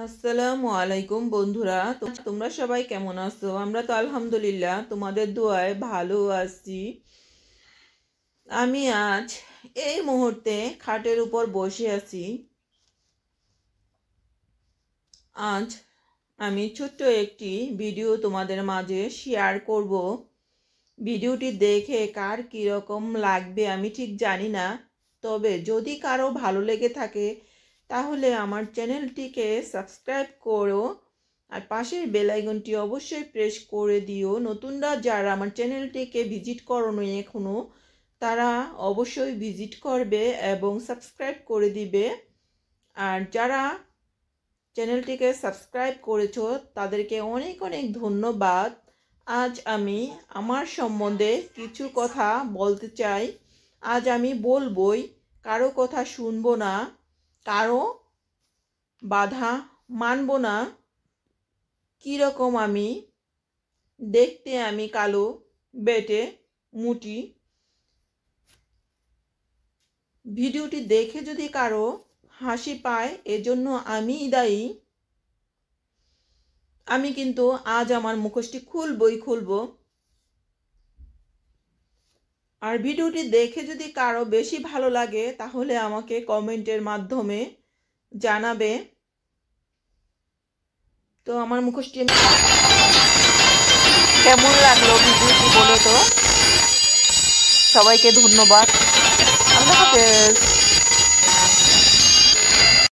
আসসালামু আলাইকুম বন্ধুরা তোমরা সবাই কেমন আছো আমরা তো আলহামদুলিল্লাহ তোমাদের দোয়ায় ভালো আছি আমি আজ এই মুহূর্তে খাটের উপর বসে আছি আজ আমি ছোট্ট একটি ভিডিও তোমাদের মাঝে শেয়ার করব ভিডিওটি দেখে কার কীরকম লাগবে আমি ঠিক জানি না তবে যদি কারো ভালো লেগে থাকে তাহলে আমার চ্যানেলটিকে সাবস্ক্রাইব করো আর পাশের বেলাইগনটি অবশ্যই প্রেস করে দিও নতুনরা যারা আমার চ্যানেলটিকে ভিজিট করনি এখনও তারা অবশ্যই ভিজিট করবে এবং সাবস্ক্রাইব করে দিবে আর যারা চ্যানেলটিকে সাবস্ক্রাইব করেছ তাদেরকে অনেক অনেক ধন্যবাদ আজ আমি আমার সম্বন্ধে কিছু কথা বলতে চাই আজ আমি বলবই কারো কথা শুনবো না কারো বাধা মানব না কীরকম আমি দেখতে আমি কালো বেটে মুটি ভিডিওটি দেখে যদি কারো হাসি পায় এজন্য আমি দায়ী আমি কিন্তু আজ আমার মুখোশটি খুলবই খুলবো আর ভিডিওটি দেখে যদি কারো বেশি ভালো লাগে তাহলে আমাকে কমেন্টের মাধ্যমে জানাবে তো আমার মুখোশটি কেমন লাগলো ভিডিওটি বলো তো সবাইকে ধন্যবাদ আল্লাহ হাফেজ